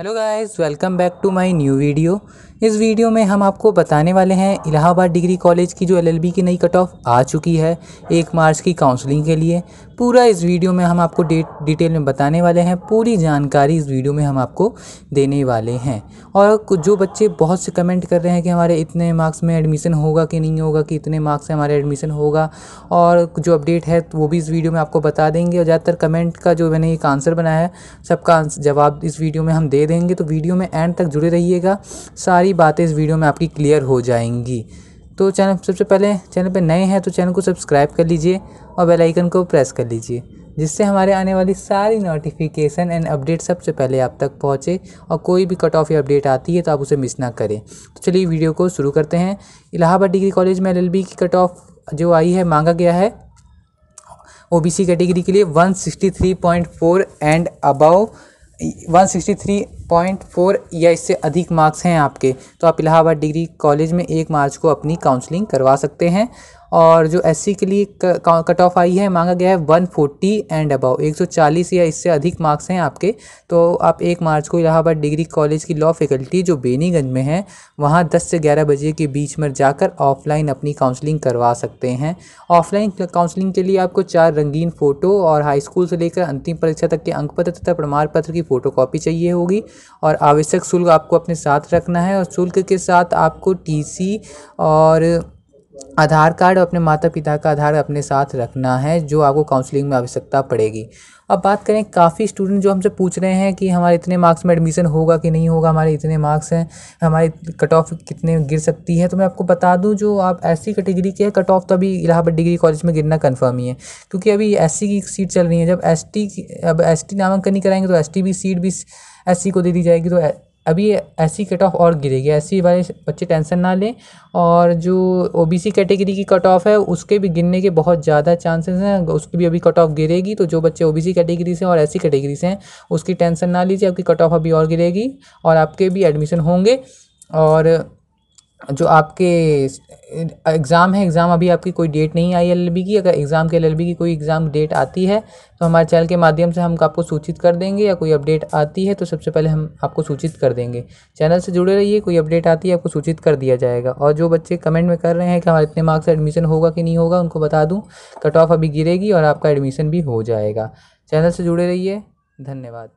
hello guys welcome back to my new video इस video में हम आपको बताने वाले हैं इलाहाबाद डिग्री कॉलेज की जो एलएलबी की नई कट ऑफ आ चुकी है एक मार्च की काउंसलिंग के लिए पूरा इस वीडियो में हम आपको डेट डिटेल में बताने वाले हैं पूरी जानकारी इस वीडियो में हम आपको देने वाले हैं और कुछ जो बच्चे बहुत से कमेंट कर रहे हैं कि हमारे इतने मार्क्स में एडमिशन होगा कि नहीं होगा कि इतने मार्क्स से हमारे एडमिशन होगा और जो अपडेट है तो वो भी इस वीडियो में आपको बता देंगे और ज़्यादातर कमेंट का जो मैंने एक आंसर बनाया है सबका जवाब इस वीडियो में हम दे देंगे तो वीडियो में एंड तक जुड़े रहिएगा सारी बातें इस वीडियो में आपकी क्लियर हो जाएंगी तो चैनल सबसे पहले चैनल पर नए हैं तो चैनल को सब्सक्राइब कर लीजिए और बेल आइकन को प्रेस कर लीजिए जिससे हमारे आने वाली सारी नोटिफिकेशन एंड अपडेट सबसे पहले आप तक पहुंचे और कोई भी कट ऑफ या अपडेट आती है तो आप उसे मिस ना करें तो चलिए वीडियो को शुरू करते हैं इलाहाबाद डिग्री कॉलेज में एल की कट ऑफ जो आई है मांगा गया है ओबीसी कैटेगरी के लिए 163.4 एंड अबव 163 पॉइंट फोर या इससे अधिक मार्क्स हैं आपके तो आप इलाहाबाद डिग्री कॉलेज में एक मार्च को अपनी काउंसलिंग करवा सकते हैं और जो एस के लिए कट ऑफ आई है मांगा गया है वन फोर्टी एंड अबाव चालीस या इससे अधिक मार्क्स हैं आपके तो आप एक मार्च को इलाहाबाद डिग्री कॉलेज की लॉ फैकल्टी जो बेनीगंज में है वहाँ दस से ग्यारह बजे के बीच में जाकर ऑफलाइन अपनी काउंसलिंग करवा सकते हैं ऑफलाइन काउंसलिंग के लिए आपको चार रंगीन फ़ोटो और हाई स्कूल से लेकर अंतिम परीक्षा तक के अंक पत्र तथा प्रमाण पत्र की फ़ोटो चाहिए होगी और आवश्यक शुल्क आपको अपने साथ रखना है और शुल्क के साथ आपको टीसी और आधार कार्ड और अपने माता पिता का आधार अपने साथ रखना है जो आपको काउंसलिंग में आवश्यकता पड़ेगी अब बात करें काफ़ी स्टूडेंट जो हमसे पूछ रहे हैं कि हमारे इतने मार्क्स में एडमिशन होगा कि नहीं होगा हमारे इतने मार्क्स हैं हमारे कट ऑफ कितने गिर सकती है तो मैं आपको बता दूं जो आप एस कैटेगरी के हैं कट ऑफ तो अभी इलाहाबाद डिग्री कॉलेज में गिरना कन्फर्म ही है क्योंकि अभी एस की सीट चल रही है जब एस अब एस नामांकन नहीं कराएंगे तो एस भी सीट भी एस को दे दी जाएगी तो अब ये ऐसी कट ऑफ और गिरेगी ऐसी वाले बच्चे टेंशन ना लें और जो ओबीसी कैटेगरी की कट ऑफ है उसके भी गिरने के बहुत ज़्यादा चांसेस हैं उसकी भी अभी कट ऑफ गिरेगी तो जो बच्चे ओबीसी कैटेगरी से और ऐसी कैटेगरी से हैं उसकी टेंशन ना लीजिए आपकी कट ऑफ अभी और गिरेगी और आपके भी एडमिशन होंगे और जो आपके एग्ज़ाम है एग्ज़ाम अभी आपकी कोई डेट नहीं आई एल की अगर एग्ज़ाम के एल की कोई एग्ज़ाम डेट आती है तो हमारे चैनल के माध्यम से हम आपको सूचित कर देंगे या कोई अपडेट आती है तो सबसे पहले हम आपको सूचित कर देंगे चैनल से जुड़े रहिए कोई अपडेट आती है आपको सूचित कर दिया जाएगा और जो बच्चे कमेंट में कर रहे हैं कि हमारे इतने मार्क्स एडमिशन होगा कि नहीं होगा उनको बता दूँ कट ऑफ अभी गिरेगी और आपका एडमिशन भी हो जाएगा चैनल से जुड़े रहिए धन्यवाद